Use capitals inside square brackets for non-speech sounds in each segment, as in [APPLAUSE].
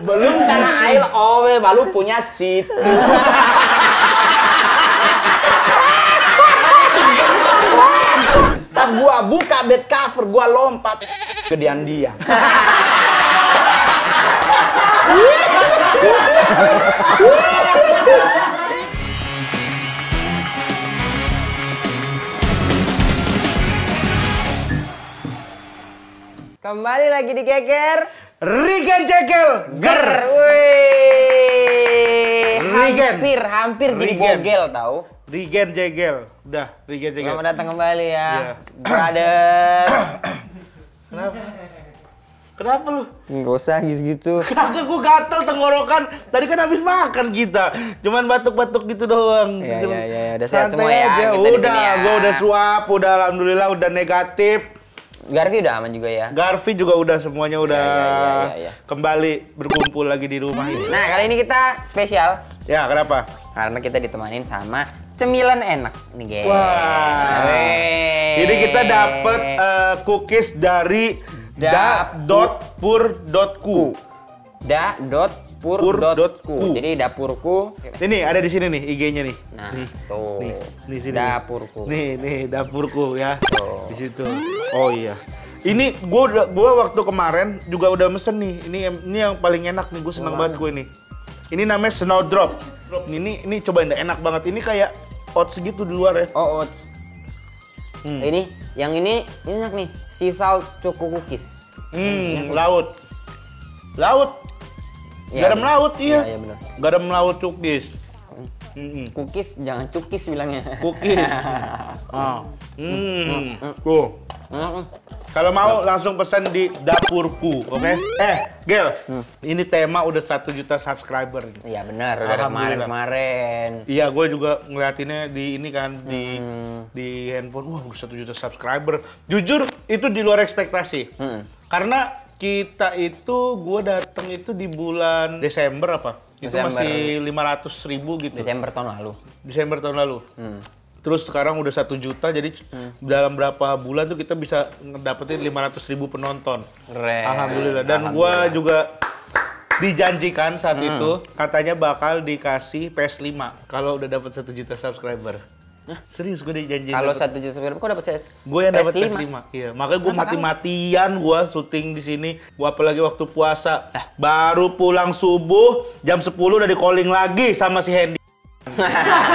Belum karena air owe baru punya situ. Tas gua buka bed cover gua lompat ke dian dia. Kembali lagi di Geger. Regen Jekyll Ger. Hampir, hampir jadi bogel tahu. Regen Jekyll. Udah, Regen Jekyll. Selamat datang kembali ya, yeah. brother. Kenapa? Kenapa lu? Enggak usah gitu-gitu. [LAUGHS] Kakak gue gatel tenggorokan. Tadi kan habis makan kita. Cuman batuk-batuk gitu doang. Iya, iya, iya. iya. Udah sehat semua ya. Aja. Kita udah, ya. gue udah suap, udah alhamdulillah udah negatif Garfi udah aman juga ya. Garfi juga udah semuanya iya, udah ya, ya, ya, kembali berkumpul lagi di rumah ini. Nah kali ini kita spesial. Ya kenapa? Karena kita ditemanin sama cemilan enak nih guys. Wah. Wow. Jadi kita dapat uh, eh, cookies dari da.pur.ku. Da. da dapur.ku. Jadi dapurku. Ini ada di sini nih IG-nya nih. Nah, nih. tuh. Nih, di sini. Dapurku. Nih, nih dapurku ya. Tuh. Di situ. Oh iya. Ini gue gua waktu kemarin juga udah mesen nih. Ini ini yang paling enak nih. Gue senang banget gue ini. Ini namanya Snowdrop. Ini ini coba enak banget. Ini kayak oats gitu di luar ya. Oh, oats. Hmm. Ini yang ini ini enak nih. Sisal choco cookies. Hmm, laut. Laut Ya, garam laut iya. Ya, ya benar. Garam laut cukis. Hmm. Cookies jangan cukis bilangnya. Cookies. [LAUGHS] oh. Hmm. Tuh. Kalau mau langsung pesan di dapurku, oke? Okay? Mm. Eh, Gel, hmm. ini tema udah satu juta subscriber. Iya benar, udah kemarin-kemarin. Iya, gue juga ngeliatinnya di ini kan di hmm. di handphone, wah satu juta subscriber. Jujur itu di luar ekspektasi, hmm. karena kita itu, gue dateng itu di bulan Desember apa? Itu Desember. masih 500 ribu gitu. Desember tahun lalu. Desember tahun lalu. Hmm. Terus sekarang udah satu juta, jadi hmm. dalam berapa bulan tuh kita bisa ngedapetin ratus ribu penonton. Keren. Alhamdulillah. Dan gue juga dijanjikan saat hmm. itu katanya bakal dikasih PS5 kalau udah dapat satu juta subscriber. Hah? Serius gue janjiin. Kalau satu juta film, kok dapat PS. Gue yang dapat PS lima, Iya, makanya gue mati-matian gue syuting di sini. Gue apalagi waktu puasa. Eh. Baru pulang subuh jam 10 udah di calling lagi sama si Hendy.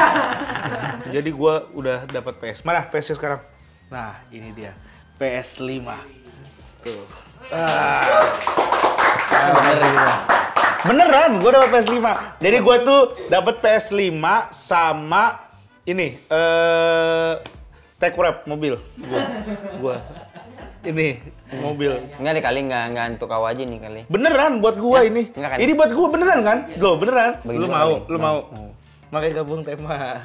[LAUGHS] Jadi gue udah dapat PS. Mana PS sekarang? Nah, ini dia. PS 5. Tuh. Ah. ah bener, Beneran, gue dapat PS 5. Jadi gue tuh dapat PS 5 sama ini eh tech wrap mobil gua gua ini mobil enggak deh kali enggak enggak untuk kau aja nih kali beneran buat gua ya, ini kan? ini buat gua beneran kan iya. lo beneran Begitu lu mau kali. lu mau, Hmm. Makanya gabung tema.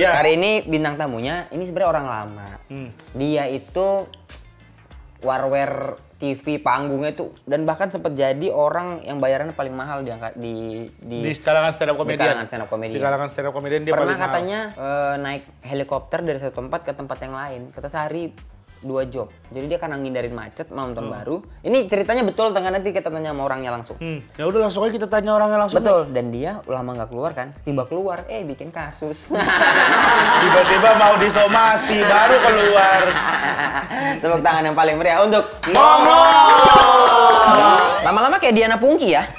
ya. Hari ini bintang tamunya ini sebenarnya orang lama. Hmm. Dia itu warware TV panggungnya itu dan bahkan sempat jadi orang yang bayarannya paling mahal di di di, di kalangan stand up komedian. Di kalangan stand up komedian. Di kalangan stand up comedian dia Pernah paling katanya mahal. Eh, naik helikopter dari satu tempat ke tempat yang lain. Kata sehari dua job. Jadi dia karena ngindarin macet mau nonton hmm. baru. Ini ceritanya betul tengah nanti kita tanya sama orangnya langsung. Hmm. Ya udah langsung aja kita tanya orangnya langsung. Betul. Dan dia lama nggak keluar kan? Tiba keluar, eh bikin kasus. [LAUGHS] Tiba-tiba mau disomasi baru keluar. [LAUGHS] Tepuk tangan yang paling meriah untuk Momo. Lama-lama kayak Diana Pungki ya. [LAUGHS]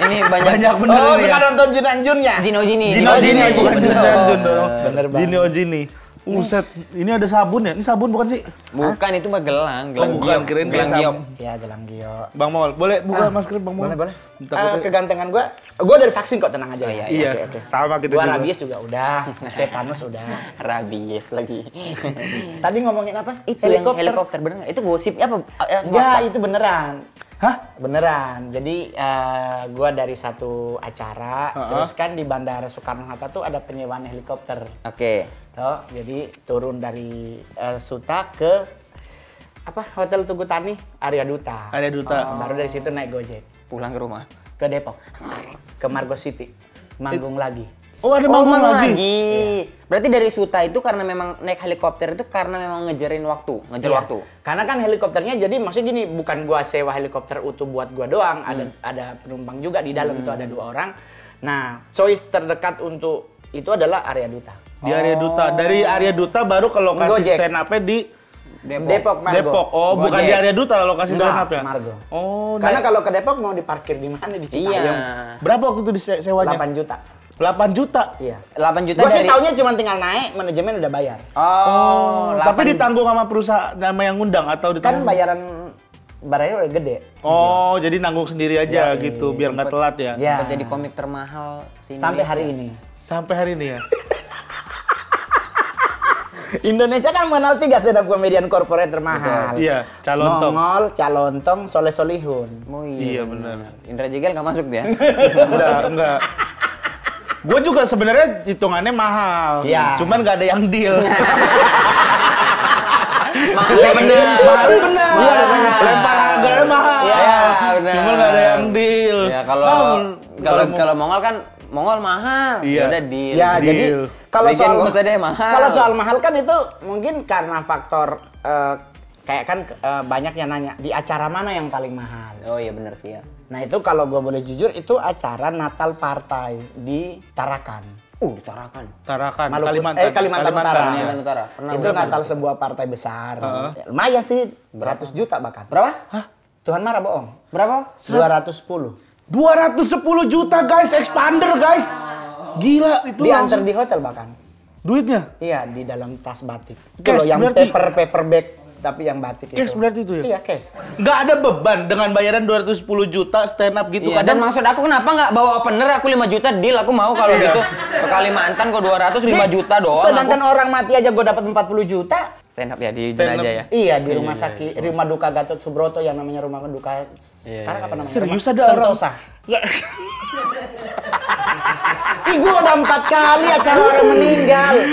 Ini banyak banyak oh, bener oh, suka ya? nonton Junanjunnya. Jino Jini. Jino Jini bukan Junanjun dong. Bener banget. Jino Jini. Uset, ini ada sabun ya? Ini sabun bukan sih? Bukan, Hah? itu mah gelang, oh, gelang oh, bukan, giok. keren gelang giok. Iya, gelang giok. Bang Maul, boleh buka ah, masker Bang Maul? Boleh, boleh. Uh, kegantengan gue, gue dari vaksin kok, tenang aja. Oh, iya, iya. Okay, okay. sama kita gua juga. rabies juga udah, [LAUGHS] tetanus udah. rabies lagi. Tadi ngomongin apa? Itu helikopter. helikopter, bener Itu gosip apa? Enggak, eh, ya, itu beneran. Hah? Beneran. Jadi uh, eh, gue dari satu acara, uh -huh. terus kan di Bandara Soekarno-Hatta tuh ada penyewaan helikopter. Oke. Okay. jadi turun dari uh, Suta ke apa Hotel Tugu Tani Arya Duta. Arya Duta. Oh. Baru dari situ naik Gojek. Pulang ke rumah. Ke Depok. Ke Margo City. Manggung It, lagi. Oh ada oh, manggung, oh, manggung lagi. lagi. Iya. Berarti dari Suta itu karena memang naik helikopter itu karena memang ngejarin waktu, ngejar iya. waktu. Karena kan helikopternya jadi maksudnya gini, bukan gua sewa helikopter utuh buat gua doang, hmm. ada ada penumpang juga di dalam hmm. itu ada dua orang. Nah, choice terdekat untuk itu adalah area duta. Di area duta, oh. dari area duta baru ke lokasi Gojek. stand up di Depok. Depok, Margo. Depok. Oh, Gojek. bukan di area Duta lokasi Nggak, stand up ya? Margo. Oh, Karena kalau ke Depok mau diparkir di mana di Citayam. Iya. Berapa waktu itu disewanya? 8 juta. 8 juta. Iya. 8 juta. Gue dari... taunya cuma tinggal naik, manajemen udah bayar. Oh. oh Tapi ditanggung sama perusahaan sama yang ngundang atau kan ditanggung? Kan bayaran barangnya udah gede. Oh, jadi nanggung sendiri aja ya, gitu iya. biar nggak telat ya. Iya. jadi komik termahal si Sampai hari ini. Sampai hari ini ya. [LAUGHS] Indonesia kan mengenal tiga stand komedian korporat termahal. Betul. Iya, Calontong. Nongol, Calontong, Soleh Solihun. Oh, iya. iya benar. Indra Jegel nggak masuk dia. udah, [LAUGHS] enggak gue juga sebenarnya hitungannya mahal. Iya. Cuman gak ada yang deal. [LAUGHS] mahal iya, benar. Mahal benar. Mahal iya, bener. Lempar harganya mahal. Iya, iya bener. Cuman gak ada yang deal. Ya kalau kalau kalau Mongol kan Mongol mahal. Iya. Ya udah deal. Ya, jadi kalau soal mahal, mahal. Kalau soal mahal kan itu mungkin karena faktor uh, kayak kan e, banyak yang nanya di acara mana yang paling mahal oh iya bener sih ya nah itu kalau gue boleh jujur itu acara Natal partai di Tarakan Uh, Tarakan. Tarakan, Maluku, Kalimantan. Eh, Kalimantan, Kalimantan Utara. Iya. Kalimantan Utara. Pernah itu Natal sebuah partai besar. Uh -huh. lumayan sih, beratus juta bahkan. Berapa? Hah? Tuhan marah bohong. Berapa? dua dua ratus sepuluh ratus sepuluh juta guys, expander guys. Gila itu. Diantar di hotel bahkan. Duitnya? Iya, di dalam tas batik. Kalau yang paper paper bag tapi yang batik cash itu. berarti itu ya? Iya, cash. Nggak ada beban dengan bayaran 210 juta stand up gitu. Iya, kadang... dan maksud aku kenapa nggak bawa opener aku 5 juta deal aku mau kalau iya. gitu. Ke Kalimantan kok 200 5 juta doang. Sedangkan aku... orang mati aja gue dapat 40 juta. Stand up ya di aja ya? Iya, di iya, rumah iya, sakit, iya, iya. rumah duka Gatot Subroto yang namanya rumah duka. Iya, sekarang iya, apa namanya? Serius ada Sentosa. orang? Sentosa. [LAUGHS] Ih, gua udah empat kali acara orang meninggal. [LAUGHS]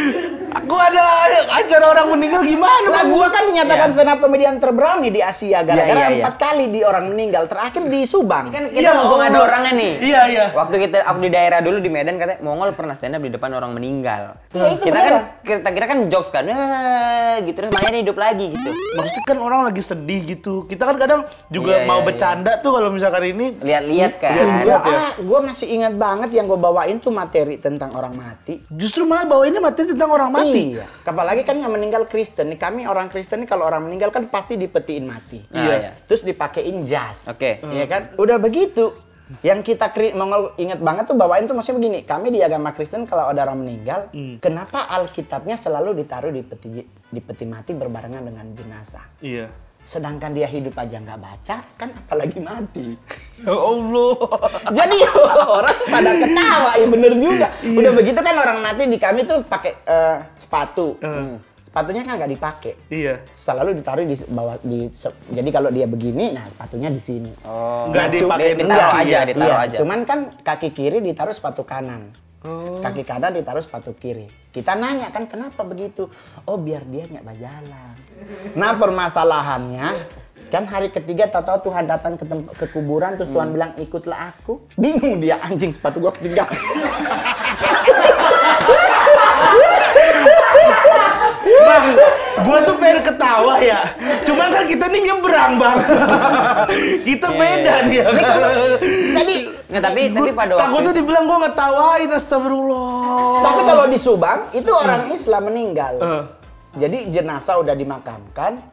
Gua ada acara orang meninggal gimana? Lah gua kan dinyatakan yeah. senap komedian terberani di Asia gara-gara iya, iya, iya. empat yeah, kali di orang meninggal terakhir di Subang. Kan kita ngomong ada orangnya nih. Iya iya. Waktu kita aku di daerah dulu di Medan katanya Mongol pernah stand up di depan orang meninggal. Hmm. Kita kan kita kira kan jokes kan. Eh, gitu terus makanya hidup lagi gitu. Maksudnya kan orang lagi sedih gitu. Kita kan kadang juga mau bercanda tuh kalau misalkan ini lihat-lihat kan. Lihat, ya. ah, gue masih ingat banget yang gua bawain tuh materi tentang orang mati. Justru malah bawainnya materi tentang orang mati mati. Iya. Apalagi kan yang meninggal Kristen nih. Kami orang Kristen nih kalau orang meninggal kan pasti dipetiin mati. Nah, iya. Terus dipakein jas. Oke. Okay. Iya kan? Udah begitu. Yang kita Mongol ingat banget tuh bawain tuh maksudnya begini, kami di agama Kristen kalau ada orang meninggal, hmm. kenapa Alkitabnya selalu ditaruh di peti di peti mati berbarengan dengan jenazah? Iya sedangkan dia hidup aja nggak baca kan apalagi mati ya Allah jadi [LAUGHS] orang pada ketawa ya bener juga iya. udah begitu kan orang mati di kami tuh pakai uh, sepatu uh. sepatunya kan nggak dipakai iya selalu ditaruh di bawah di se, jadi kalau dia begini nah sepatunya di sini oh. nggak nah, dipakai eh, ditaruh iya, aja ditaruh iya. aja cuman kan kaki kiri ditaruh sepatu kanan Oh. Kaki kanan ditaruh sepatu kiri. Kita nanya kan kenapa begitu? Oh biar dia nggak berjalan. Nah permasalahannya kan hari ketiga tahu-tahu Tuhan datang ke, ke kuburan terus hmm. Tuhan bilang ikutlah aku. Bingung dia anjing sepatu gua ketinggalan gue tuh pengen ketawa ya. Cuman kan kita nih nyebrang bang. [LAUGHS] kita yeah. beda nih. Ya. Tadi kan. Nggak, tapi gua, tapi pada waktu takut tuh dibilang gue ngetawain astagfirullah. Tapi kalau di Subang itu hmm. orang Islam meninggal. Uh. Jadi jenazah udah dimakamkan,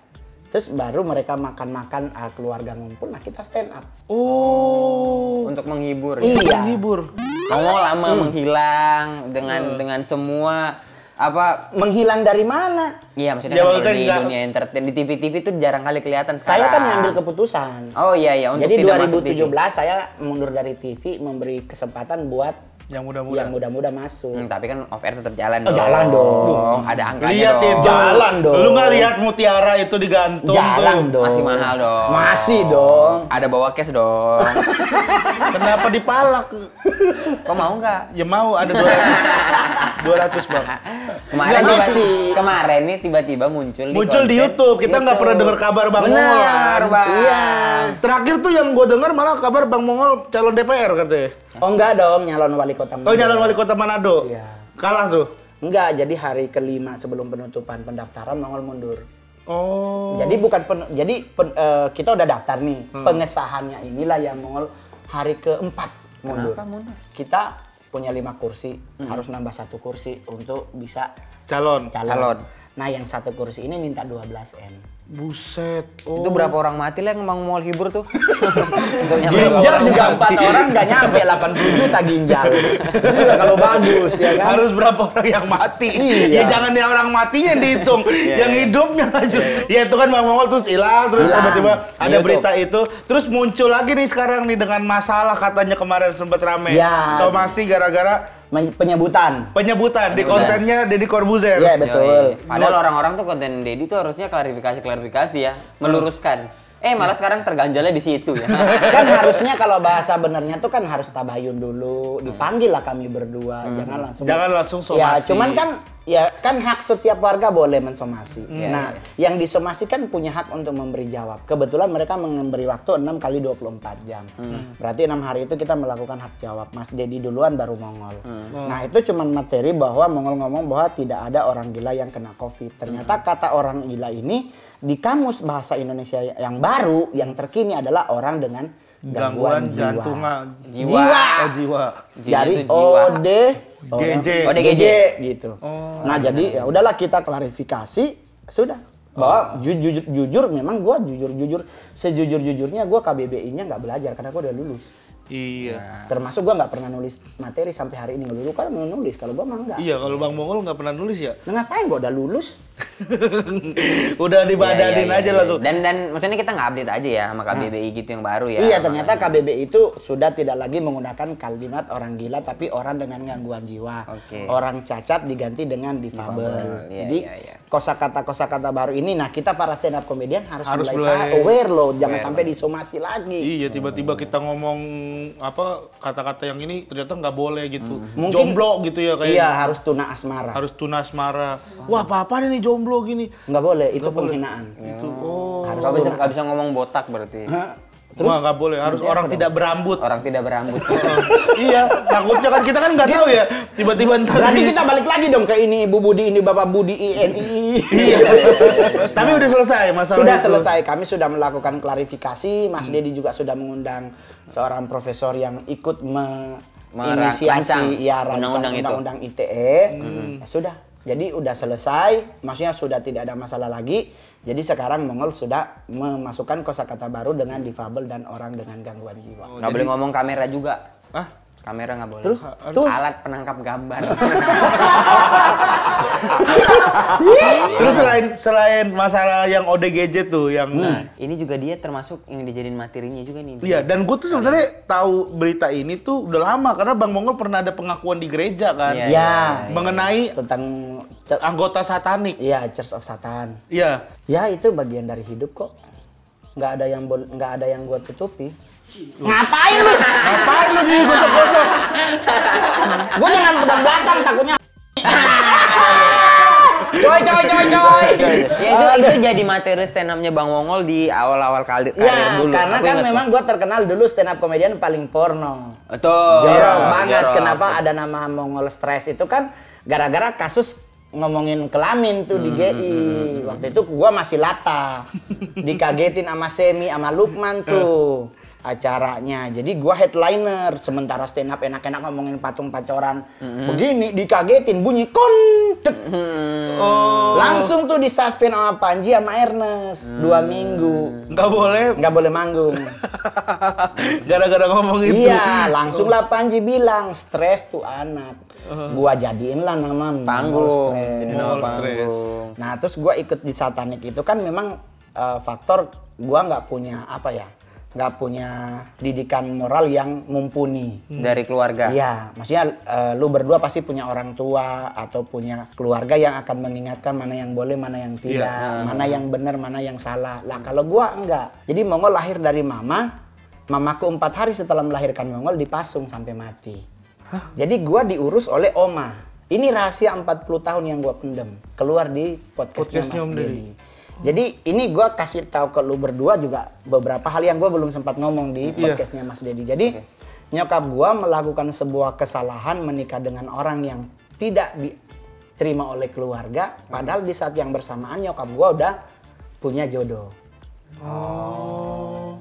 terus baru mereka makan-makan uh, keluarga ngumpul nah kita stand up oh untuk menghibur ya? iya. ya? menghibur kamu lama hmm. menghilang dengan hmm. dengan semua apa menghilang dari mana? Iya maksudnya ya, di dunia entertain di TV-TV itu jarang kali kelihatan sekarang. Saya kan ngambil keputusan. Oh iya iya untuk Jadi tidak 2017 TV. saya mundur dari TV memberi kesempatan buat yang muda-muda. Yang muda-muda masuk. Hmm, tapi kan off air tetap jalan oh, dong. Jalan dong. Ada angkanya lihat dong. Jalan dong. Lu nggak lihat mutiara itu digantung jalan tuh. dong. Masih mahal dong. Masih dong. Ada bawa cash dong. [LAUGHS] Kenapa dipalak? Kok mau nggak? Ya mau. Ada dua, dua ratus bang. Kemarin tiba, -tiba, kemarin nih tiba-tiba muncul di Muncul di YouTube. Kita nggak pernah dengar kabar Bang Benar, Mongol. Bang. Iya. Terakhir tuh yang gue dengar malah kabar Bang Mongol calon DPR katanya. Oh enggak dong, nyalon wali kota oh, Manado. Oh nyalon wali kota Manado. Iya. Kalah tuh. Enggak, jadi hari kelima sebelum penutupan pendaftaran nongol mundur. Oh. Jadi bukan pen, jadi pen, uh, kita udah daftar nih. Hmm. Pengesahannya inilah yang nongol hari keempat mundur. Kenapa mundur? Kita punya lima kursi, hmm. harus nambah satu kursi untuk bisa calon. calon. calon. Nah, yang satu kursi ini minta 12 M. Buset. Oh. Itu berapa orang mati lah yang emang mau hibur tuh? [LAUGHS] ginjal juga empat orang nggak nyampe 80 juta ginjal. Iya, kalau bagus ya kan. Harus berapa orang yang mati? Iya. Ya jangan yang orang matinya yang dihitung, [LAUGHS] iya, yang iya. hidupnya Yeah. Ya itu kan Bang Mongol terus hilang, terus tiba-tiba nah, ada berita itu, terus muncul lagi nih sekarang nih dengan masalah katanya kemarin sempat rame. Ya. masih gara-gara penyebutan. Penyebutan, penyebutan. di kontennya Deddy Corbuzier. Iya, betul. Yoi. Padahal orang-orang tuh konten Deddy tuh harusnya klarifikasi-klarifikasi ya, meluruskan. Eh malah sekarang terganjalnya di situ ya. [LAUGHS] kan harusnya kalau bahasa benernya tuh kan harus tabayun dulu, dipanggil lah kami berdua, hmm. jangan langsung. Jangan langsung somasi. Ya, cuman kan ya kan hak setiap warga boleh mensomasi. Mm. Nah, yeah. yang disomasi kan punya hak untuk memberi jawab. Kebetulan mereka memberi waktu 6 kali 24 jam. Mm. Berarti enam hari itu kita melakukan hak jawab. Mas Dedi duluan baru Mongol. Mm. Nah, itu cuman materi bahwa Mongol ngomong bahwa tidak ada orang gila yang kena Covid. Ternyata mm. kata orang gila ini di kamus bahasa Indonesia yang baru yang terkini adalah orang dengan gangguan, gangguan jantung jiwa. Jiwa. jiwa. Oh, jiwa. Jadi OD DGJ. Oh, DGJ oh, gitu. Nah, oh. Nah, jadi ya udahlah kita klarifikasi sudah bahwa oh. jujur jujur memang gue jujur jujur sejujur jujurnya gue KBBI-nya nggak belajar karena gue udah lulus. Iya. Nah, termasuk gua nggak pernah nulis materi sampai hari ini. Dulu kan nulis, kalau gua mah enggak. Iya, kalau Bang Mongol nggak pernah nulis ya. Nah, ngapain gua udah lulus? [LAUGHS] udah iya, dibadanin iya, iya, aja iya. langsung. Iya. Dan dan maksudnya kita nggak update aja ya sama KBBI nah. gitu yang baru ya. Iya, ternyata KBBI itu sudah tidak lagi menggunakan kalimat orang gila tapi orang dengan gangguan jiwa. Okay. Orang cacat diganti dengan difabel. Iya, Jadi iya, iya. kosakata kosakata baru ini nah kita para stand up komedian harus, harus mulai, mulai aware loh, jangan sampai disomasi lagi. Iya, tiba-tiba kita ngomong apa kata-kata yang ini ternyata nggak boleh gitu. Hmm. Mungkin, jomblo gitu ya kayak. Iya, gitu. harus tuna asmara. Harus tuna asmara. Oh. Wah, apa-apa nih jomblo gini. Nggak boleh, itu penghinaan. Boleh. Itu. Oh. Harus oh. gak bisa nggak bisa ngomong botak berarti. Terus nggak, gak boleh, harus iya, orang tidak dong? berambut. Orang tidak berambut. [LAUGHS] iya, takutnya kan kita kan nggak tahu ya. Tiba-tiba ntar. Berarti kita balik lagi dong ke ini Ibu Budi, ini Bapak Budi, INI. iya. Tapi udah selesai masalah Sudah itu. selesai, kami sudah melakukan klarifikasi. Mas hmm. Dedi juga sudah mengundang seorang profesor yang ikut me Merah, inisiasi rancang. ya rancang undang-undang ITE. Hmm. Ya, sudah, jadi udah selesai, maksudnya sudah tidak ada masalah lagi. Jadi sekarang Mongol sudah memasukkan kosakata baru dengan difabel dan orang dengan gangguan jiwa. Oh, nggak boleh ngomong kamera juga. Hah? Kamera nggak boleh. Terus, terus alat penangkap gambar. [LAUGHS] terus selain selain masalah yang ODGJ tuh yang nah, ini juga dia termasuk yang dijadiin materinya juga nih. Iya, dan gue tuh sebenarnya tahu berita ini tuh udah lama karena Bang Mongol pernah ada pengakuan di gereja kan. Iya. ya, mengenai tentang Cer anggota satanik. Iya, Church of Satan. Iya. Ya itu bagian dari hidup kok. Nggak ada yang nggak ada yang gua tutupi. Ngapain lu? Ngapain lu di gosok-gosok? gua jangan ke belakang takutnya. coy coy coy coy. Iya, iya. ya itu, itu jadi materi stand up-nya Bang Wongol di awal-awal kali ya, dulu. karena Aku kan memang gue terkenal dulu stand up komedian paling porno. Betul. Jorok ya, banget kenapa ada nama Mongol Stress itu kan gara-gara kasus ngomongin kelamin tuh di hmm, GI. Hmm, hmm, Waktu itu gua masih lata [LAUGHS] Dikagetin sama Semi sama Lukman tuh acaranya. Jadi gua headliner sementara stand up enak-enak ngomongin patung pacoran. Mm-hmm. Begini dikagetin bunyi kontek. Mm-hmm. Oh. Langsung tuh disuspend sama Panji sama Ernest mm-hmm. dua minggu. Nggak boleh. Nggak boleh manggung. [LAUGHS] Gara-gara ngomong itu. Iya, langsung lah Panji bilang stres tuh anak. Uh-huh. Gua jadiin lah nama panggung. Jadi Nah, terus gua ikut di satanic itu kan memang uh, faktor gua nggak punya apa ya? nggak punya didikan moral yang mumpuni hmm. dari keluarga. Iya, maksudnya uh, lu berdua pasti punya orang tua atau punya keluarga yang akan mengingatkan mana yang boleh, mana yang iya. tidak, yeah. mana yang benar, mana yang salah. Lah kalau gua enggak. Jadi Mongol lahir dari mama, mamaku empat hari setelah melahirkan Mongol dipasung sampai mati. Huh? Jadi gua diurus oleh oma. Ini rahasia 40 tahun yang gua pendem. Keluar di podcastnya, podcastnya Mas Om jadi ini gue kasih tahu ke lu berdua juga beberapa hal yang gue belum sempat ngomong di iya. podcastnya Mas Dedi. Jadi okay. nyokap gue melakukan sebuah kesalahan menikah dengan orang yang tidak diterima oleh keluarga. Padahal di saat yang bersamaan nyokap gue udah punya jodoh. Oh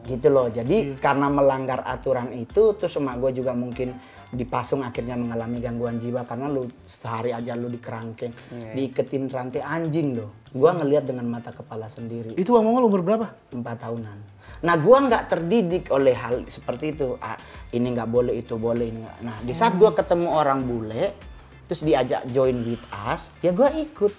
gitu loh jadi yeah. karena melanggar aturan itu terus emak gue juga mungkin dipasung akhirnya mengalami gangguan jiwa karena lu sehari aja lu dikerangkeng yeah. diiketin rantai anjing loh gue ngelihat dengan mata kepala sendiri itu gue lu umur berapa empat tahunan nah gue nggak terdidik oleh hal seperti itu ah, ini nggak boleh itu boleh ini nah di saat hmm. gue ketemu orang bule terus diajak join with us ya gue ikut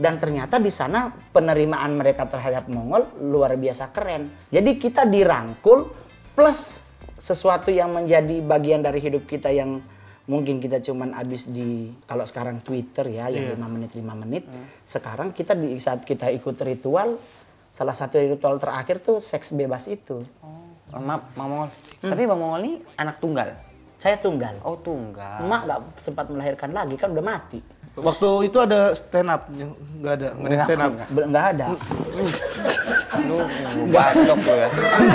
dan ternyata di sana penerimaan mereka terhadap Mongol luar biasa keren. Jadi kita dirangkul plus sesuatu yang menjadi bagian dari hidup kita yang mungkin kita cuman habis di kalau sekarang Twitter ya yeah. yang 5 iya. menit 5 menit. Yeah. Sekarang kita di saat kita ikut ritual salah satu ritual terakhir tuh seks bebas itu. Oh. Maaf, Bang Mongol. Hmm. Tapi Bang Mongol ini anak tunggal. Saya tunggal. Oh, tunggal. Mak gak sempat melahirkan lagi kan udah mati. Waktu itu ada stand up, nggak ada, nggak ada stand up. Nggak ada. Lu batok lu ya.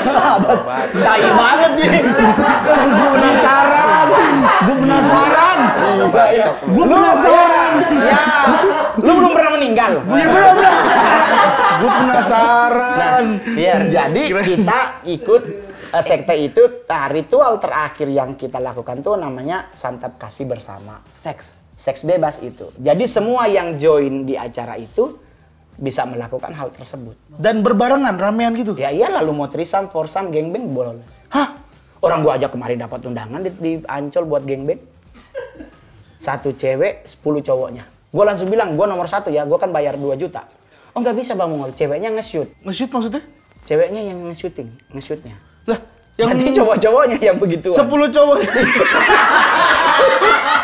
[LAUGHS] Tapi banget nih. Gue penasaran. Gue penasaran. Gue penasaran. Ya. Lu belum pernah meninggal. Iya belum belum. Gue penasaran. Iya. Jadi kita ikut eh, sekte itu ritual terakhir yang kita lakukan tuh namanya santap kasih bersama seks seks bebas itu. Jadi semua yang join di acara itu bisa melakukan hal tersebut. Dan berbarengan ramean gitu? Ya iya lalu mau trisam, forsam, gengbeng, boleh. Hah? Orang gua aja kemarin dapat undangan di, di Ancol buat gengbeng. Satu cewek, sepuluh cowoknya. Gua langsung bilang, gua nomor satu ya, gua kan bayar dua juta. Oh nggak bisa Bang Mongol, ceweknya nge-shoot. Nge-shoot maksudnya? Ceweknya yang nge-shooting, nge-shootnya. Lah, yang... Nanti cowok-cowoknya yang begitu. Sepuluh cowok. [LAUGHS]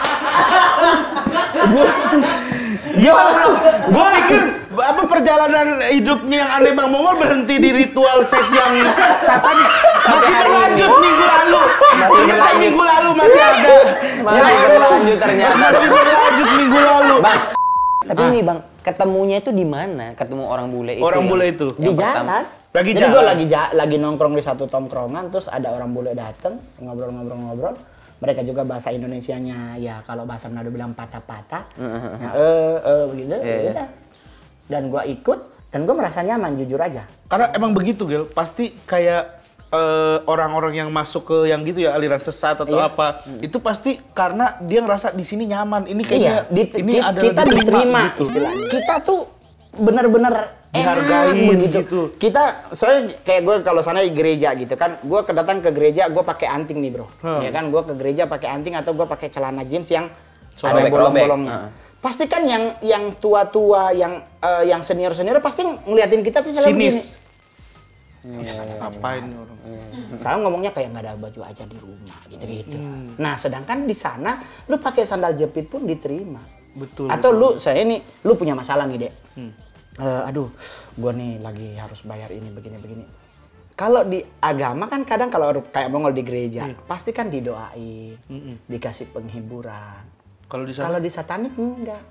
Gue Ya, gue pikir apa perjalanan hidupnya yang aneh Bang Momo berhenti di ritual seks yang satan Masih berlanjut minggu lalu. Masih minggu lalu masih iya. ada. Masih iya. berlanjut ternyata. Masih berlanjut minggu lalu. Tapi ini Bang, ketemunya itu di mana? Ketemu orang bule itu. Orang bule itu. Di jalan. Lagi Jadi gue lagi lagi nongkrong di satu tongkrongan terus ada orang bule dateng ngobrol-ngobrol-ngobrol mereka juga bahasa Indonesianya ya kalau bahasa Manado bilang patah-patah ya, eh eh begitu iya, iya. dan gue ikut dan gue merasa nyaman jujur aja karena emang begitu Gil pasti kayak eh, orang-orang uh, yang masuk ke yang gitu ya aliran sesat atau iya. apa hmm. itu pasti karena dia ngerasa di sini nyaman ini kayaknya iya. ini kita, kita diterima, diterima gitu. istilahnya kita tuh benar-benar dihargai begitu. gitu. Kita soalnya kayak gue kalau sana di gereja gitu kan, gue kedatang ke gereja gue pakai anting nih bro, hmm. ya kan gue ke gereja pakai anting atau gue pakai celana jeans yang so, ada bolong-bolongnya. Uh. Pasti kan yang yang tua-tua, yang uh, yang senior-senior pasti ngeliatin kita tuh selalu Sinis. Hmm. Ngapain orang? Iya. Saya ngomongnya kayak nggak ada baju aja di rumah gitu-gitu. Hmm. Nah, sedangkan di sana lu pakai sandal jepit pun diterima. Betul. Atau betul. lu saya ini lu punya masalah nih, Dek. Hmm uh, aduh gue nih lagi harus bayar ini begini-begini. Kalau di agama kan kadang kalau kayak Mongol di gereja hmm. pasti kan didoain, hmm. dikasih penghiburan. Kalau di kalau di satanik enggak,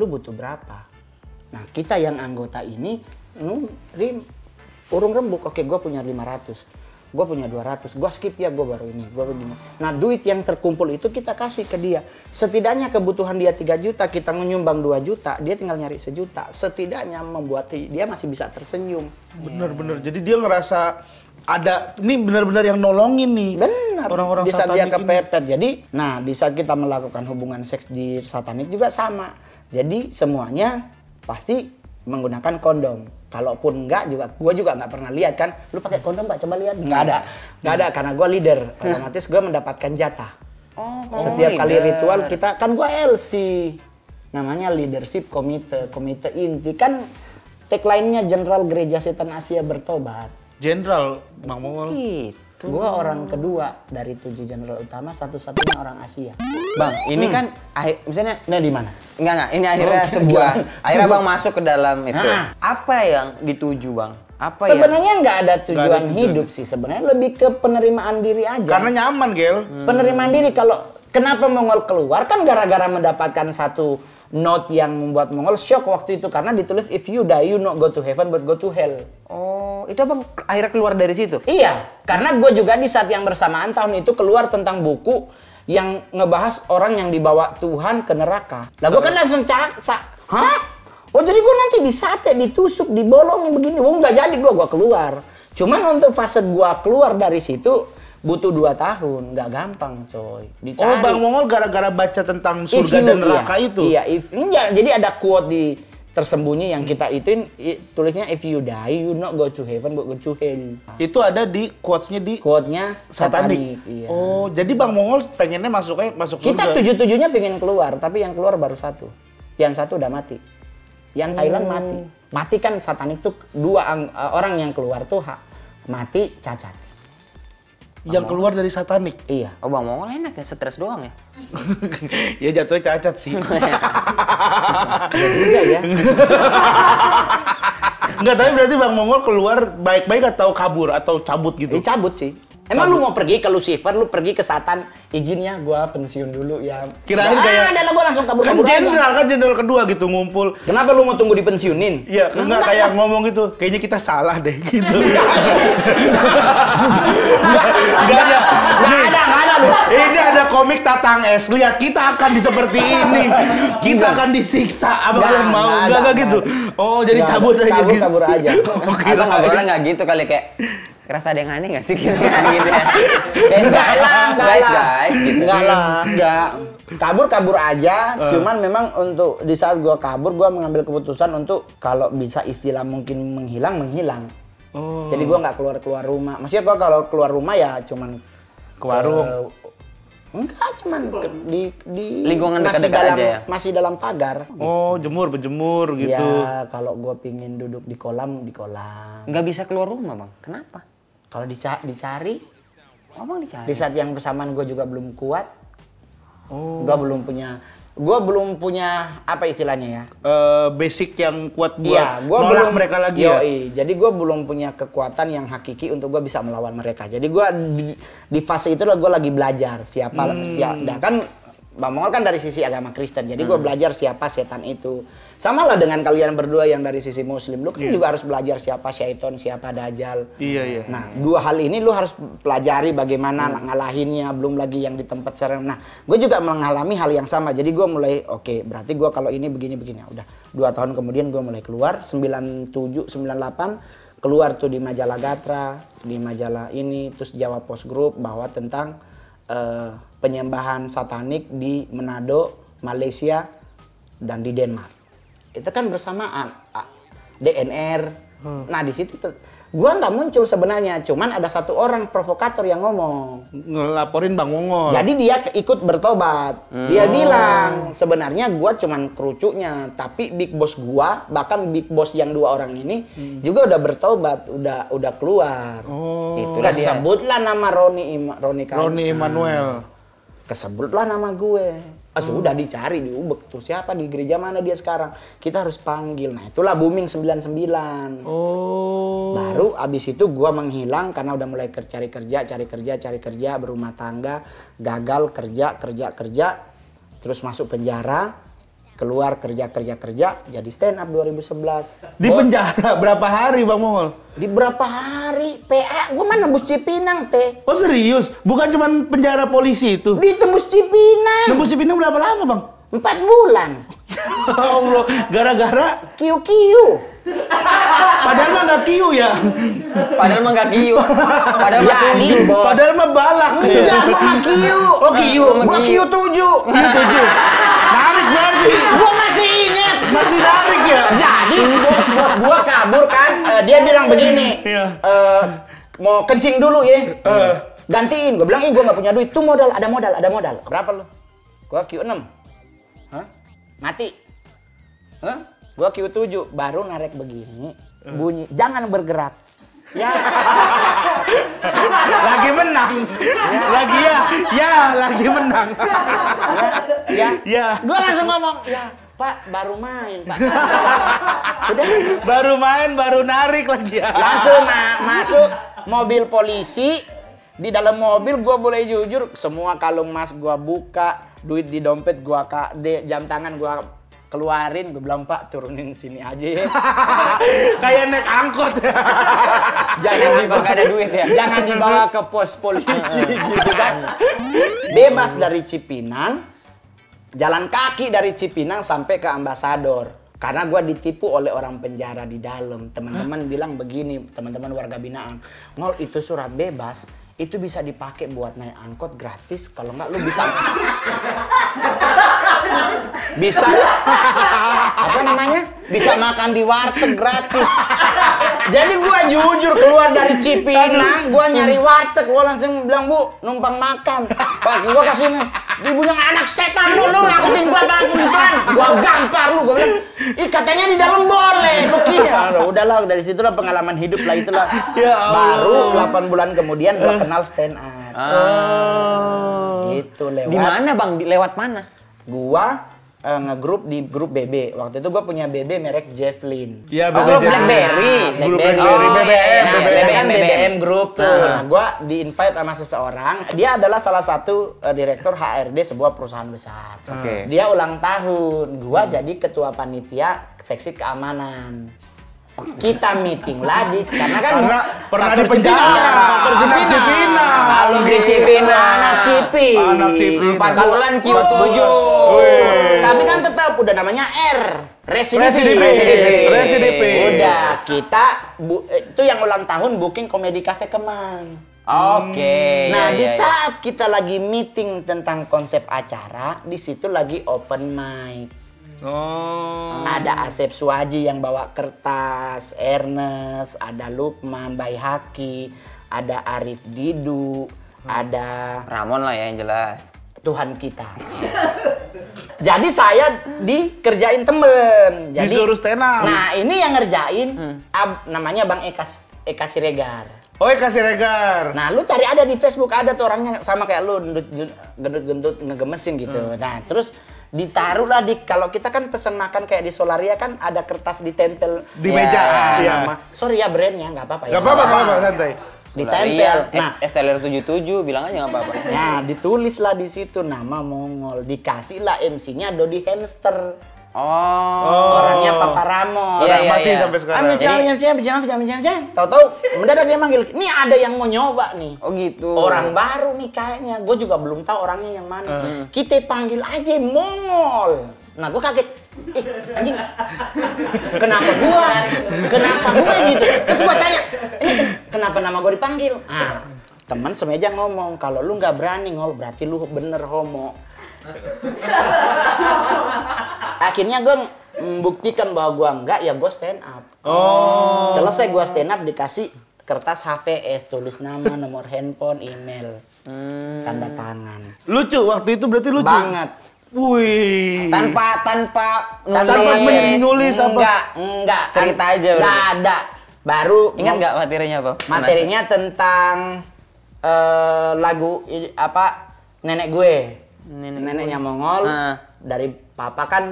lu butuh berapa? Nah kita yang anggota ini, nu rim urung rembuk, oke gue punya 500 gue punya 200, gue skip ya gue baru ini, gue begini. Nah duit yang terkumpul itu kita kasih ke dia. Setidaknya kebutuhan dia 3 juta, kita menyumbang 2 juta, dia tinggal nyari sejuta. Setidaknya membuat dia masih bisa tersenyum. Bener-bener, jadi dia ngerasa ada ini bener benar yang nolongin nih. Bener. Orang-orang di saat dia kepepet. Ini. Jadi, nah di saat kita melakukan hubungan seks di satanik juga sama. Jadi semuanya pasti menggunakan kondom kalaupun enggak juga gue juga nggak pernah lihat kan lu pakai kondom nggak coba lihat nggak ada nggak ada karena gue leader otomatis gue mendapatkan jatah oh, setiap oh, kali ritual kita kan gue LC namanya leadership komite komite inti kan tagline-nya general Gereja Setan Asia Bertobat General Bang Mongol. Gitu gue Gua orang kedua dari tujuh jenderal utama, satu-satunya orang Asia. Bang, ini hmm. kan misalnya nah di mana? Enggak enggak, ini akhirnya oh, sebuah akhirnya Bang [LAUGHS] masuk ke dalam itu. Nah. Apa yang dituju, Bang? apa sebenarnya nggak ada tujuan hidup sih sebenarnya lebih ke penerimaan diri aja karena nyaman gel hmm. penerimaan diri kalau kenapa mongol keluar kan gara-gara mendapatkan satu note yang membuat Mongol shock waktu itu karena ditulis if you die you not go to heaven but go to hell. Oh, itu abang akhirnya keluar dari situ? Iya, karena gue juga di saat yang bersamaan tahun itu keluar tentang buku yang ngebahas orang yang dibawa Tuhan ke neraka. Lah gue kan langsung cak, cak, hah? Oh jadi gue nanti di disate, ditusuk, dibolong begini. Gue nggak jadi gue, gue keluar. Cuman untuk fase gue keluar dari situ, butuh dua tahun, nggak gampang coy. Oh, Dicari. Oh Bang Mongol gara-gara baca tentang surga you, dan iya. neraka iya, itu? Iya, if, iya, jadi ada quote di tersembunyi yang kita ituin tulisnya if you die you not go to heaven but go to hell. Itu ada di quotes-nya di quote-nya satanik. iya. Oh, jadi Bang Mongol pengennya masuknya masuk surga. Kita tujuh-tujuhnya pengen keluar, tapi yang keluar baru satu. Yang satu udah mati. Yang Thailand oh. mati. Mati kan satanik tuh dua eh, orang yang keluar tuh mati cacat yang keluar dari satanik. Iya, oh Bang Mongol enak ya, stres doang ya. [LAUGHS] ya jatuhnya cacat sih. [LAUGHS] juga ya. Enggak, tapi berarti Bang Mongol keluar baik-baik atau kabur atau cabut gitu? Eh, cabut sih. Emang Kamu. lu mau pergi ke Lucifer, lu pergi ke Satan, izinnya gua pensiun dulu ya. Kirain nah, kayak adalah gua langsung kabur Kan jenderal kan jenderal kedua gitu ngumpul. Kenapa lu mau tunggu dipensiunin? Iya, enggak kayak ngomong gitu. Kayaknya kita salah deh gitu. Enggak [LAUGHS] ada. Enggak ada, enggak ada lu. Ini ada komik Tatang Es. Lu ya kita akan di seperti ini. Kita akan disiksa apa kalau mau? Enggak enggak gitu. Oh, jadi kabur aja. gitu. kabur aja. [LAUGHS] Abang enggak gitu kali kayak kerasa ada yang aneh gak sih kira [LAUGHS] gini? gitu guys, enggak lah, enggak guys, lah. guys, gitu. Enggak lah, enggak. Kabur-kabur aja, uh. cuman memang untuk di saat gua kabur gua mengambil keputusan untuk kalau bisa istilah mungkin menghilang, menghilang. Oh. Jadi gua nggak keluar-keluar rumah. Maksudnya gua kalau keluar rumah ya cuman ke warung. Ke, Enggak, cuman ke, di di lingkungan dekat-dekat aja ya. Masih dalam pagar. Oh, jemur berjemur gitu. Ya, kalau gue pingin duduk di kolam, di kolam. Enggak bisa keluar rumah, Bang. Kenapa? Kalau dica dicari, ngomong dicari. Di saat yang bersamaan gue juga belum kuat, oh. gue belum punya gue belum punya apa istilahnya ya uh, basic yang kuat buat iya, gua belum, mereka lagi ya? yoi. ya jadi gue belum punya kekuatan yang hakiki untuk gue bisa melawan mereka jadi gue di, di fase itu lah gue lagi belajar siapa hmm. siapa nah, kan Bang kan dari sisi agama Kristen, jadi gue hmm. belajar siapa setan itu. Sama lah dengan kalian berdua yang dari sisi Muslim, lu kan yeah. juga harus belajar siapa syaiton, siapa dajjal. Iya yeah, iya. Yeah. Nah, dua hal ini lu harus pelajari bagaimana hmm. ngalahinnya, belum lagi yang di tempat serem. Nah, gue juga mengalami hal yang sama, jadi gue mulai oke, okay, berarti gue kalau ini begini begini, ya udah dua tahun kemudian gue mulai keluar sembilan tujuh, sembilan delapan, keluar tuh di majalah Gatra, di majalah ini, terus Jawa Post Group bahwa tentang uh, penyembahan satanik di Manado, Malaysia, dan di Denmark. Itu kan bersamaan DNR. Hmm. Nah di situ Gua nggak muncul sebenarnya, cuman ada satu orang provokator yang ngomong. Ngelaporin Bang Wongo. Jadi dia ikut bertobat. Hmm. Dia bilang, sebenarnya gua cuman kerucuknya, tapi big boss gua, bahkan big boss yang dua orang ini hmm. juga udah bertobat, udah udah keluar. Oh. Itu disebutlah nama Roni Ima, Roni Roni Immanuel. Kesebutlah nama gue. Ah, hmm. Sudah dicari di Ubek tuh siapa di gereja mana dia sekarang. Kita harus panggil. Nah itulah booming 99. Oh. Baru abis itu gue menghilang karena udah mulai cari kerja, cari kerja, cari kerja, berumah tangga, gagal kerja, kerja, kerja. Terus masuk penjara keluar kerja kerja kerja jadi stand up 2011 di oh. penjara berapa hari bang Mohol di berapa hari PA gue mana nembus Cipinang teh oh serius bukan cuman penjara polisi itu di tembus Cipinang nembus Cipinang berapa lama bang empat bulan [LAUGHS] ya Allah gara-gara kiu kiu padahal mah gak kiu ya padahal mah gak kiu padahal mah ya, kiu padahal mah balak enggak ya. mah kiu oh kiu gua kiu tujuh kiu tujuh ingat berarti. Gua masih ingat. Masih narik ya. Jadi bos gua kabur kan, eh, dia bilang begini. Uh, mau kencing dulu ya. Iya. Gantiin. Gua bilang, "Ih, gua nggak punya duit. Tuh modal, ada modal, ada modal." Berapa lo Gua Q6. Hah? Mati. Hah? Gua Q7 baru narik begini. Eh. Bunyi, jangan bergerak Ya. lagi menang. Ya. Lagi ya. Ya, lagi menang. ya. Ya. Gua langsung ngomong, ya. Pak, baru main, Pak. Udah. Baru main, baru narik lagi ya. Langsung ma masuk mobil polisi. Di dalam mobil gue boleh jujur, semua kalung emas gue buka, duit di dompet gue kade, jam tangan gue keluarin gue bilang pak turunin sini aja ya [LAUGHS] kayak naik angkot jangan dibawa ada duit ya jangan dibawa ke pos polisi [LAUGHS] gitu kan bebas dari Cipinang jalan kaki dari Cipinang sampai ke ambasador karena gue ditipu oleh orang penjara di dalam teman-teman bilang begini teman-teman warga binaan ngol itu surat bebas itu bisa dipakai buat naik angkot gratis kalau nggak lu bisa bisa apa namanya bisa makan di warteg gratis jadi gua jujur keluar dari Cipinang gua nyari warteg gua langsung bilang bu numpang makan pak gua kasih nih Ibu yang anak setan lu, lu ngakutin gua bang begituan, gua gampar lu, gua bilang, ih katanya di dalam boleh, lu kira, udahlah dari situ lah pengalaman hidup lah lah. [LAUGHS] ya baru 8 bulan kemudian gua kenal stand up, ah. gitu lewat, di mana bang, lewat mana? Gua uh, ngegrup di grup BB. Waktu itu gue punya BB merek Javelin. Iya, BB oh, ah, Blackberry. Blackberry. Oh, BBM, nah, BBM, kan BBM grup tuh. Nah, nah gue di invite sama seseorang. Dia adalah salah satu uh, direktur HRD sebuah perusahaan besar. Oke. Okay. Dia ulang tahun. Gue hmm. jadi ketua panitia seksi keamanan kita meeting lagi karena kan karena pernah di penjara faktor Cipina kalau di Cipina iya. anak Cipi anak Cipi empat bulan Q7 tapi kan tetap udah namanya R Residivis. Residivis. Residivis. Udah, kita itu yang ulang tahun booking komedi cafe Kemang. Oke. Okay. Hmm. Nah, iya, di iya, saat kita lagi meeting tentang konsep acara, di situ lagi open mic. Oh. Ada Asep Suwaji yang bawa kertas, Ernest, ada Lukman, Haki, ada Arif Didu, hmm. ada Ramon lah ya yang jelas. Tuhan kita. [LAUGHS] Jadi saya dikerjain temen. Jadi, Disuruh stand Nah ini yang ngerjain hmm. ab, namanya Bang Eka, Eka Siregar. Oh Eka Siregar. Nah lu cari ada di Facebook ada tuh orangnya sama kayak lu gendut-gendut ngegemesin gitu. Hmm. Nah terus ditaruhlah di kalau kita kan pesan makan kayak di Solaria kan ada kertas ditempel di ya, meja ya, nama. Ah, iya. Sorry ya brandnya nggak apa-apa ya. Nggak apa-apa, apa-apa santai. Ditempel. Nah, Esteller tujuh bilang aja nggak apa-apa. Nah, ditulislah di situ nama Mongol, dikasihlah MC-nya Dodi Hamster. Oh. Orangnya Papa Ramo. Iya, iya, masih iya. sampai sekarang. Amin jangan, jangan, jangan, jangan, jangan, jangan, jangan. Tahu-tahu mendadak dia manggil, nih ada yang mau nyoba nih. Oh gitu. Orang baru nih kayaknya. Gue juga belum tahu orangnya yang mana. Uh. Kita panggil aja Mol. Nah gue kaget. Ih, anjing. Kenapa gue? Kenapa gue gitu? Terus gue tanya, ini kenapa nama gue dipanggil? Ah, teman semeja ngomong, kalau lu nggak berani ngol berarti lu bener homo. [LAUGHS] akhirnya gue membuktikan bahwa gue enggak ya gue stand up oh selesai gue stand up dikasih kertas HVS tulis nama nomor handphone email hmm. tanda tangan lucu waktu itu berarti lucu banget Wih. Tanpa tanpa nulis. Tanpa menulis apa? Enggak, enggak. Cerita kan aja. Enggak ada. Baru ingat nggak materinya apa? Materinya tentang uh, lagu apa nenek gue nenek neneknya Mongol uh. dari papa kan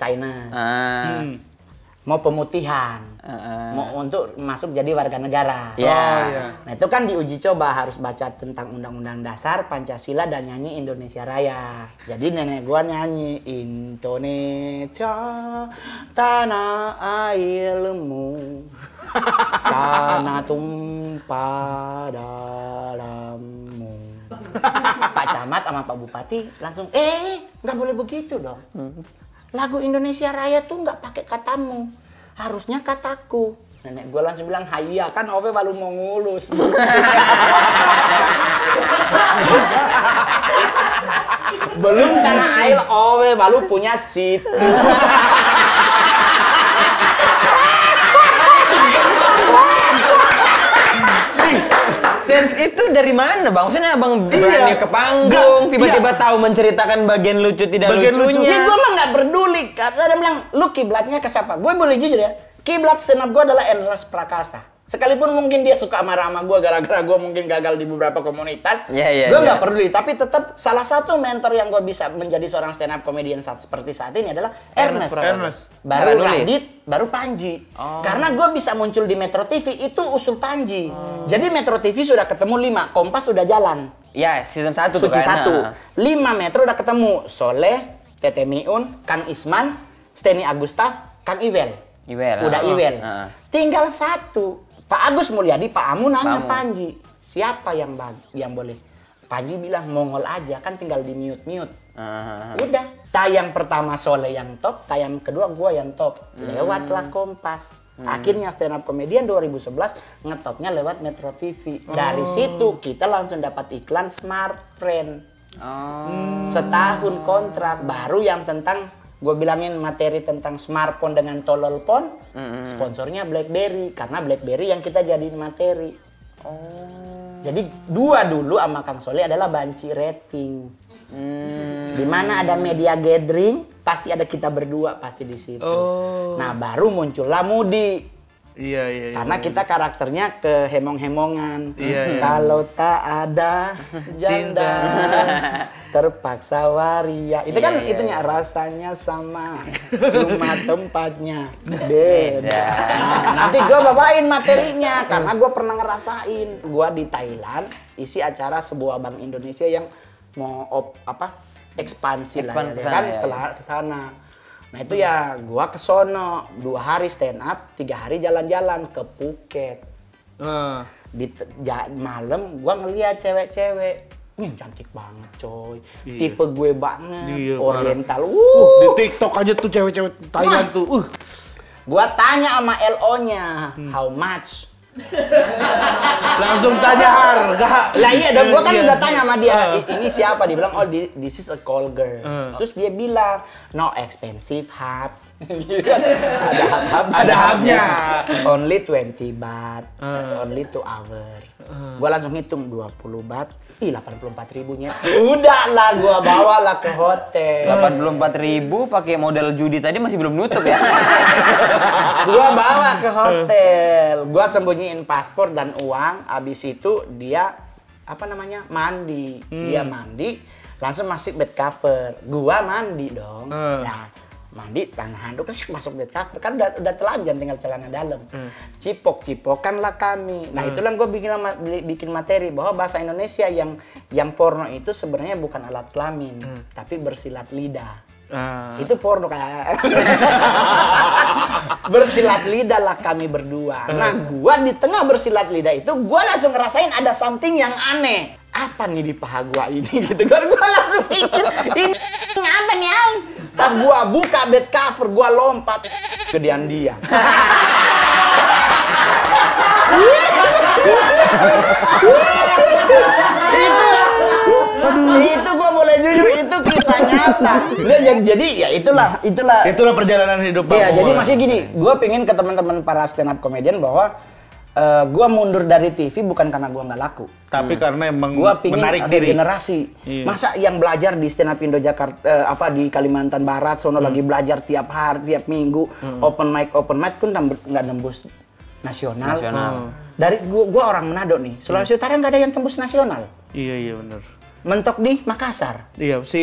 China uh. hmm. mau pemutihan uh. mau untuk masuk jadi warga negara yeah. oh, iya. nah itu kan diuji coba harus baca tentang undang-undang dasar Pancasila dan nyanyi Indonesia Raya jadi nenek gua nyanyi Indonesia tanah airmu sana [LAUGHS] tumpah dalammu [LAUGHS] Pak Camat sama Pak Bupati langsung eh nggak boleh begitu dong. Lagu Indonesia Raya tuh nggak pakai katamu, harusnya kataku. Nenek gue langsung bilang, Haya kan Ove baru mau ngulus. [LAUGHS] Belum tanah air Ove baru punya situ. [LAUGHS] sense itu dari mana bang? Maksudnya abang berani iya. ke panggung, tiba-tiba iya. tahu menceritakan bagian lucu tidak bagian lucunya. Lucu. Ya gue mah gak peduli. Karena dia bilang, lu kiblatnya ke siapa? Gue boleh jujur ya, kiblat stand up gue adalah Endras Prakasa. Sekalipun mungkin dia suka marah sama gue gara-gara gue mungkin gagal di beberapa komunitas, yeah, yeah, gue iya. nggak yeah. peduli. Tapi tetap salah satu mentor yang gue bisa menjadi seorang stand up comedian saat seperti saat ini adalah Ernest. Ernest. Ernest. Baru Radit, baru Panji. Oh. Karena gue bisa muncul di Metro TV itu usul Panji. Oh. Jadi Metro TV sudah ketemu lima, Kompas sudah jalan. Ya, yeah, season satu Suci tuh kan. satu. Lima Metro udah ketemu. Soleh, Tete Miun, Kang Isman, Steny Agustaf, Kang Iwel. Iwel. Udah oh. Iwel. Oh. Tinggal satu Pak Agus Mulyadi, Pak Amu nanya Pak Panji, siapa yang bagi, yang boleh? Panji bilang Mongol aja, kan tinggal di mute mute. Uh-huh. Ah. Udah, tayang pertama Sole yang top, tayang kedua gua yang top. Hmm. Lewatlah Kompas. Hmm. Akhirnya stand up comedian 2011 ngetopnya lewat Metro TV. Oh. Dari situ kita langsung dapat iklan Smart Friend. Oh. Hmm, setahun kontrak baru yang tentang gue bilangin materi tentang smartphone dengan tolol pon mm-hmm. sponsornya BlackBerry karena BlackBerry yang kita jadiin materi oh jadi dua dulu sama Kang Soleh adalah banci rating Hmm. mana ada media gathering, pasti ada kita berdua pasti di situ. Oh. Nah baru muncullah Mudi Iya, iya iya. Karena iya, kita karakternya ke hemong-hemongan. Iya, iya, iya. Kalau tak ada [LAUGHS] janda terpaksa waria. Itu iya, kan iya, itunya rasanya sama, cuma [LAUGHS] tempatnya beda. Nah, nanti gue bawain materinya karena gue pernah ngerasain. Gue di Thailand isi acara sebuah bank Indonesia yang mau op, apa ekspansi, ekspansi lah, ya, kan ya, ya. ke ya. sana Nah itu ya gua ke sono dua hari stand up, tiga hari jalan-jalan ke Phuket. Uh. Di ja, malam gua ngeliat cewek-cewek Ih, cantik banget coy, iya. tipe gue banget, iya, oriental. Uh. uh, di TikTok aja tuh cewek-cewek Thailand nah. tuh. Uh. Gua tanya sama LO-nya, hmm. how much? Langsung tanya harga. Lah iya dong, gua kan iya. udah tanya sama dia, ini siapa? dibilang oh this is a call girl. Terus dia bilang, no expensive, hat. [LAUGHS] ada hub ada hubnya only 20 bat uh. only 2 hour uh. Eh. gue langsung hitung 20 bat ih 84 ribunya [LAUGHS] udah lah gua bawa lah ke hotel 84 ribu pakai model judi tadi masih belum nutup ya [LAUGHS] Gua bawa ke hotel gua sembunyiin paspor dan uang abis itu dia apa namanya mandi hmm. dia mandi langsung masih bed cover gua mandi dong uh. nah mandi tanah handuk masuk bed cover kan udah, udah telanjang tinggal celana dalam hmm. cipok lah kami nah hmm. itulah gue bikin bikin materi bahwa bahasa Indonesia yang yang porno itu sebenarnya bukan alat kelamin hmm. tapi bersilat lidah Uh. Itu porno kayak [LAUGHS] bersilat lidah lah kami berdua. Hmm. Nah, gua di tengah bersilat lidah itu gua langsung ngerasain ada something yang aneh. Apa nih di paha gua ini [LAUGHS] gitu. Gua, kan? gua langsung mikir, ini apa nih? tas gua buka bed cover gua lompat ke Dian dia itu itu gua boleh jujur itu kisah nyata jadi, jadi ya itulah itulah itulah perjalanan hidup Iya jadi masih gini gua pengen ke teman-teman para stand up comedian bahwa uh, gua mundur dari TV bukan karena gua nggak laku. Tapi hmm. karena emang gua pingin menarik diri. generasi. Iya. Masa yang belajar di stand up Jakarta uh, apa di Kalimantan Barat sono hmm. lagi belajar tiap hari, tiap minggu, hmm. open mic open mic pun kan nggak nembus nasional. nasional. Hmm. Dari gua, gua orang Manado nih. Sulawesi hmm. Utara nggak ada yang tembus nasional. Iya iya benar. Mentok di Makassar. Iya si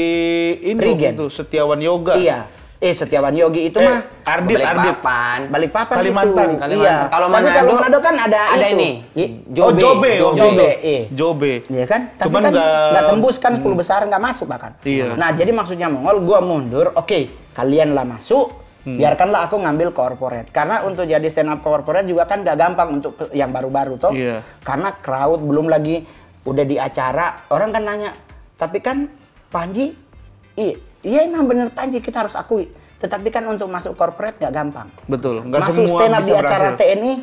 ini gitu itu Setiawan Yoga. Iya Eh Setiawan Yogi itu eh, mah Ardit balik Ardit papan. Balik papan Kalimantan. Itu. Kalimantan. Iya. Kalau mana kalau Manado kan ada ada itu. ini. Oh, Jobe. Oh, Jobe. Jobe. Jobe. Jobe. Eh. Jobe. Iya kan? Tapi Cuman kan nggak tembus kan 10 hmm. besar nggak masuk bahkan. Iya. Nah, jadi maksudnya Mongol gua mundur. Oke, okay, masuk. Hmm. Biarkanlah aku ngambil corporate. Karena untuk jadi stand up corporate juga kan gak gampang untuk yang baru-baru toh. Iya. Karena crowd belum lagi udah di acara, orang kan nanya, "Tapi kan Panji, iya, Iya emang bener Panji kita harus akui. Tetapi kan untuk masuk korporat nggak gampang. Betul. Gak masuk semua stand up di acara berhasil. TNI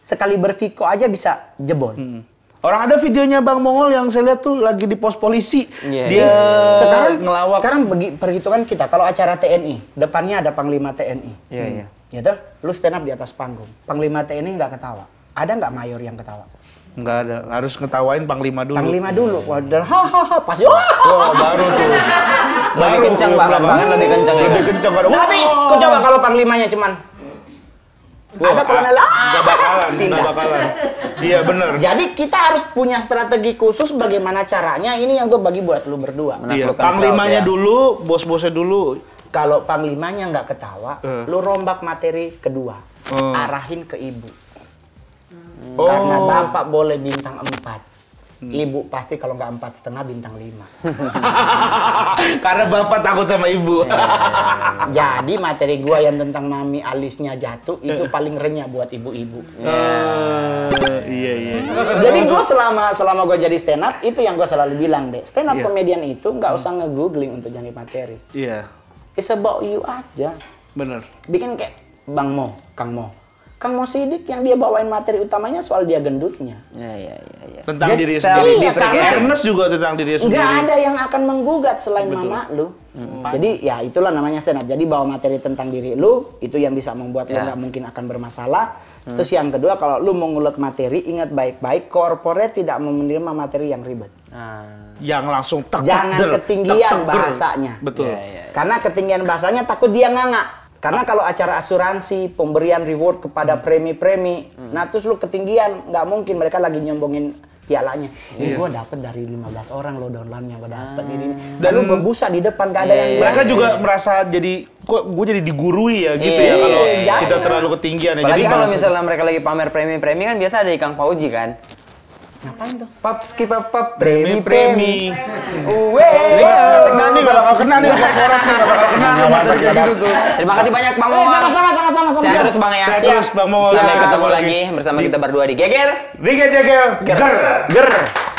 sekali berfiko aja bisa jebol. Hmm. Orang ada videonya Bang Mongol yang saya lihat tuh lagi di pos polisi. Yeah. Dia iya. sekarang ngelawak. Sekarang bagi perhitungan kita kalau acara TNI, depannya ada panglima TNI. Iya, yeah, iya. Hmm. Yeah. Gitu, lu stand up di atas panggung. Panglima TNI nggak ketawa. Ada nggak mayor yang ketawa? Enggak ada, harus ngetawain panglima dulu. Panglima dulu, hmm. ha ha ha pasti oh, oh baru tuh. [LAUGHS] Baru lebih kencang bahkan, bahkan lebih kencang. Ya. Lebih kencang. Tapi kau coba kalau panglimanya cuman Wah, ada kolonel ah, nggak bakalan, nggak bakalan. Iya benar. Jadi kita harus punya strategi khusus bagaimana caranya. Ini yang gue bagi buat lu berdua. Iya. Panglimanya ya. dulu, bos-bosnya dulu. Kalau panglimanya nggak ketawa, uh. lu rombak materi kedua, uh. arahin ke ibu. Oh. Karena bapak boleh bintang empat. Hmm. Ibu pasti kalau nggak empat setengah bintang lima. [LAUGHS] Karena bapak takut sama ibu. [LAUGHS] eh, Jadi materi gua yang tentang mami alisnya jatuh itu eh. paling renyah buat ibu-ibu. Yeah. Uh, iya iya. Jadi gua selama selama gua jadi stand up itu yang gua selalu bilang deh stand up yeah. Iya. itu nggak usah ngegoogling untuk jadi materi. Iya. Yeah. It's about you aja. Bener. Bikin kayak Bang Mo, Kang Mo Kang Mo Sidik yang dia bawain materi utamanya soal dia gendutnya. Ya, ya, ya, ya. Tentang Jadi, diri sendiri. Iya, karena Ernest juga tentang diri sendiri. Gak ada yang akan menggugat selain Betul. mama lu. Hmm. Jadi ya itulah namanya stand up. Jadi bawa materi tentang diri lu itu yang bisa membuat ya. lu nggak mungkin akan bermasalah. Hmm. Terus yang kedua kalau lu mau ngulek materi ingat baik-baik corporate tidak mau menerima materi yang ribet. Ah. Yang langsung tak Jangan ketinggian bahasanya. Betul. Ya, ya, ya. Karena ketinggian bahasanya takut dia nganga karena kalau acara asuransi, pemberian reward kepada hmm. premi-premi, hmm. nah terus lu ketinggian, nggak mungkin mereka lagi nyombongin pialanya. Ini yeah. gue dapet dari 15 orang lo downloadnya gue dapet hmm. ini. Dan lu berbusa di depan gak ada yeah. yang iya, iya. Mereka yeah. juga merasa jadi kok gue jadi digurui ya iya, gitu yeah. ya kalau yeah. kita terlalu ketinggian ya. jadi kalau misalnya mereka lagi pamer premi-premi kan biasa ada Kang Pauji kan. Ngapain tuh? Pap skip pap pap premi premi. Uwe. Kena nih gak bakal kena nih orang kena gak bakal kena nih kayak gitu tuh. Terima kasih banyak Bang Mawar. Sama sama sama sama sama. Saya terus Bang Yas. Saya terus Bang Mawar. Sampai ketemu lagi bersama kita berdua di Geger. Di Geger. Ger. Ger.